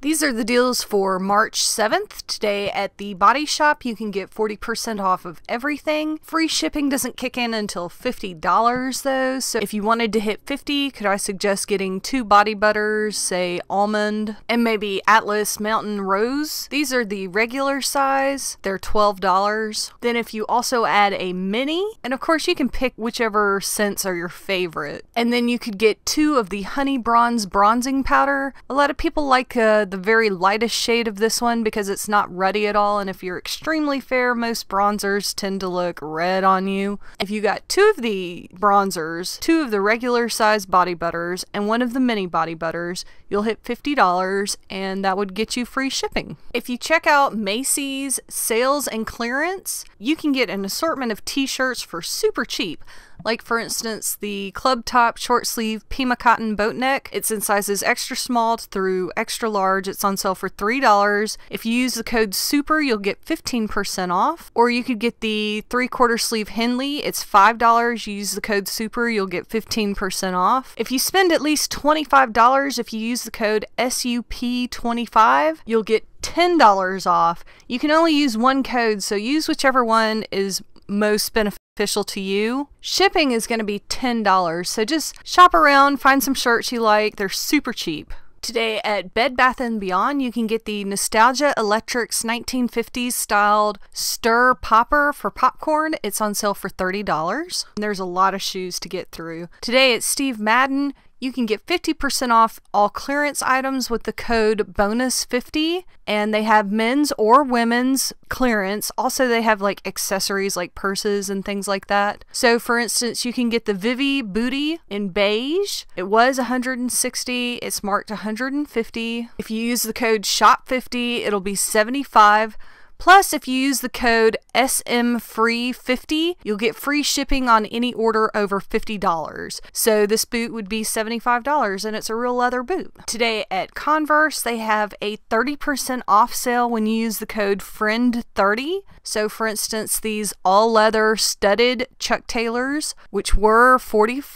These are the deals for March 7th. Today at the Body Shop, you can get 40% off of everything. Free shipping doesn't kick in until $50 though, so if you wanted to hit 50, could I suggest getting two body butters, say almond, and maybe Atlas Mountain Rose? These are the regular size. They're $12. Then if you also add a mini, and of course you can pick whichever scents are your favorite. And then you could get two of the Honey Bronze Bronzing Powder. A lot of people like uh, the very lightest shade of this one because it's not ruddy at all and if you're extremely fair most bronzers tend to look red on you. If you got two of the bronzers, two of the regular size body butters and one of the mini body butters, you'll hit $50 and that would get you free shipping. If you check out Macy's sales and clearance, you can get an assortment of t-shirts for super cheap. Like, for instance, the club top short sleeve Pima cotton boat neck. It's in sizes extra small through extra large. It's on sale for $3. If you use the code SUPER, you'll get 15% off. Or you could get the three quarter sleeve Henley. It's $5. You use the code SUPER, you'll get 15% off. If you spend at least $25, if you use the code SUP25, you'll get $10 off. You can only use one code, so use whichever one is most beneficial beneficial to you. Shipping is going to be $10, so just shop around, find some shirts you like. They're super cheap. Today at Bed Bath & Beyond, you can get the Nostalgia Electrics 1950s styled stir popper for popcorn. It's on sale for $30. There's a lot of shoes to get through. Today at Steve Madden, you can get 50% off all clearance items with the code BONUS50, and they have men's or women's clearance. Also, they have like accessories like purses and things like that. So, for instance, you can get the Vivi booty in beige. It was 160, it's marked 150. If you use the code SHOP50, it'll be 75 Plus, if you use the code SMFREE50, you'll get free shipping on any order over $50. So this boot would be $75 and it's a real leather boot. Today at Converse, they have a 30% off sale when you use the code FRIEND30. So for instance, these all leather studded Chuck Taylors, which were 45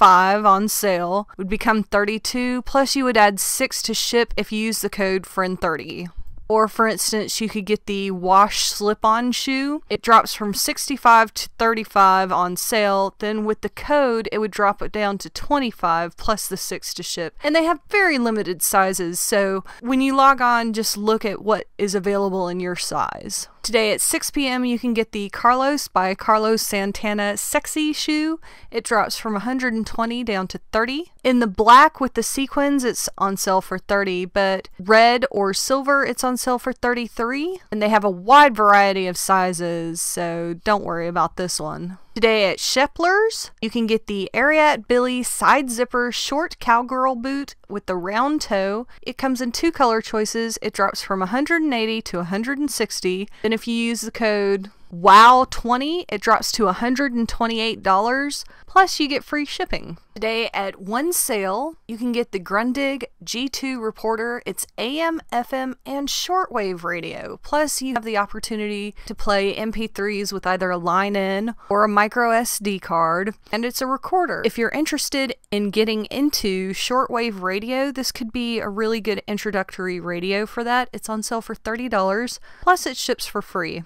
dollars on sale, would become 32 dollars plus you would add 6 to ship if you use the code FRIEND30. Or, for instance, you could get the wash slip on shoe. It drops from 65 to 35 on sale. Then, with the code, it would drop it down to 25 plus the 6 to ship. And they have very limited sizes, so when you log on, just look at what is available in your size. Today at 6 p.m., you can get the Carlos by Carlos Santana Sexy Shoe. It drops from 120 down to 30. In the black with the sequins, it's on sale for 30, but red or silver, it's on on sale for 33 and they have a wide variety of sizes, so don't worry about this one. Today at Shepler's, you can get the Ariat Billy Side Zipper Short Cowgirl Boot with the round toe. It comes in two color choices. It drops from 180 to 160. And if you use the code WOW 20, it drops to $128, plus you get free shipping. Today at one sale, you can get the Grundig G2 Reporter. It's AM, FM, and shortwave radio. Plus, you have the opportunity to play MP3s with either a line in or a micro SD card, and it's a recorder. If you're interested in getting into shortwave radio, this could be a really good introductory radio for that. It's on sale for $30, plus it ships for free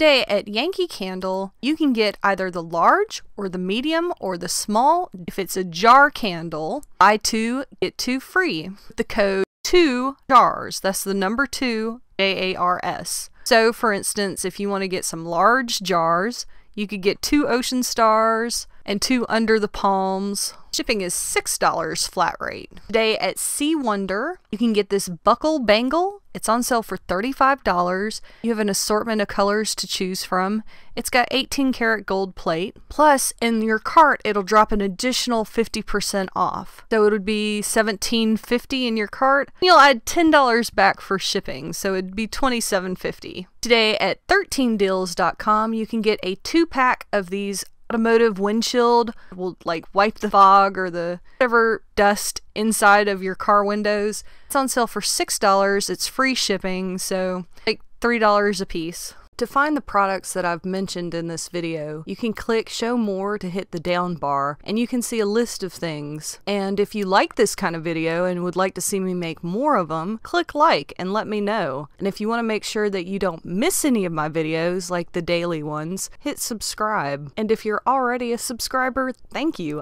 day at Yankee Candle, you can get either the large or the medium or the small. If it's a jar candle, buy two, get two free. The code two jars. That's the number two J A R S. So, for instance, if you want to get some large jars, you could get two ocean stars, and two under the palms. Shipping is $6 flat rate. Today at Sea Wonder, you can get this buckle bangle. It's on sale for $35. You have an assortment of colors to choose from. It's got 18 karat gold plate. Plus, in your cart, it'll drop an additional 50% off. So it would be $17.50 in your cart. You'll add $10 back for shipping, so it'd be $27.50. Today at 13deals.com, you can get a two pack of these automotive windshield will like wipe the fog or the whatever dust inside of your car windows. It's on sale for $6. It's free shipping, so like $3 a piece. To find the products that I've mentioned in this video, you can click show more to hit the down bar and you can see a list of things. And if you like this kind of video and would like to see me make more of them, click like and let me know. And if you want to make sure that you don't miss any of my videos, like the daily ones, hit subscribe. And if you're already a subscriber, thank you.